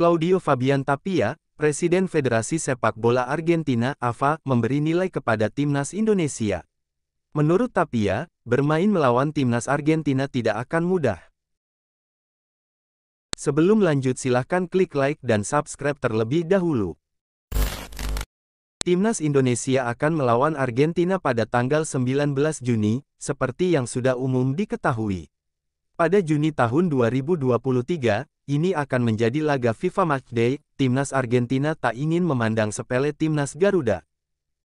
Claudio Fabian Tapia, Presiden Federasi Sepak Bola Argentina AFA, memberi nilai kepada timnas Indonesia. Menurut Tapia, bermain melawan timnas Argentina tidak akan mudah. Sebelum lanjut silahkan klik like dan subscribe terlebih dahulu. Timnas Indonesia akan melawan Argentina pada tanggal 19 Juni, seperti yang sudah umum diketahui. Pada Juni tahun 2023, ini akan menjadi laga FIFA Matchday, timnas Argentina tak ingin memandang sepele timnas Garuda.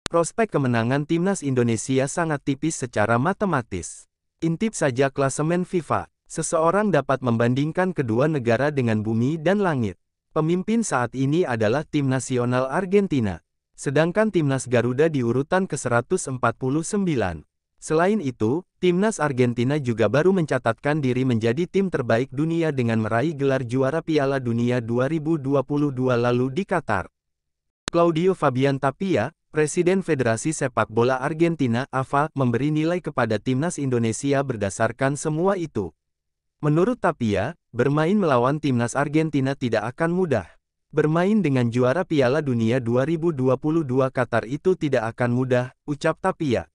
Prospek kemenangan timnas Indonesia sangat tipis secara matematis. Intip saja klasemen FIFA, seseorang dapat membandingkan kedua negara dengan bumi dan langit. Pemimpin saat ini adalah tim nasional Argentina. Sedangkan timnas Garuda di urutan ke-149. Selain itu, timnas Argentina juga baru mencatatkan diri menjadi tim terbaik dunia dengan meraih gelar juara Piala Dunia 2022 lalu di Qatar. Claudio Fabian Tapia, Presiden Federasi Sepak Bola Argentina AFA, memberi nilai kepada timnas Indonesia berdasarkan semua itu. Menurut Tapia, bermain melawan timnas Argentina tidak akan mudah. Bermain dengan juara Piala Dunia 2022 Qatar itu tidak akan mudah, ucap Tapia.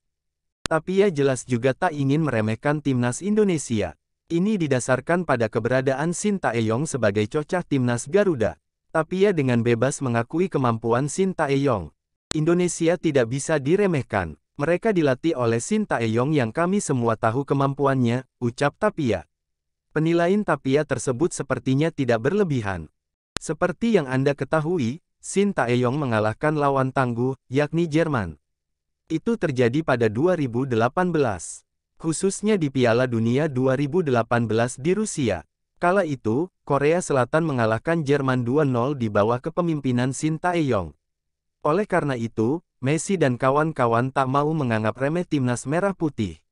Tapi ia jelas juga tak ingin meremehkan timnas Indonesia. Ini didasarkan pada keberadaan Sinta Taeyong sebagai cocah timnas Garuda. Tapi ia dengan bebas mengakui kemampuan Sinta Taeyong. Indonesia tidak bisa diremehkan. Mereka dilatih oleh Sinta Taeyong yang kami semua tahu kemampuannya, ucap Tapia. Penilaian Tapia tersebut sepertinya tidak berlebihan. Seperti yang Anda ketahui, Sinta Taeyong mengalahkan lawan tangguh, yakni Jerman. Itu terjadi pada 2018, khususnya di Piala Dunia 2018 di Rusia. Kala itu, Korea Selatan mengalahkan Jerman 2-0 di bawah kepemimpinan Shin Tae-yong. Oleh karena itu, Messi dan kawan-kawan tak mau menganggap remeh timnas merah putih.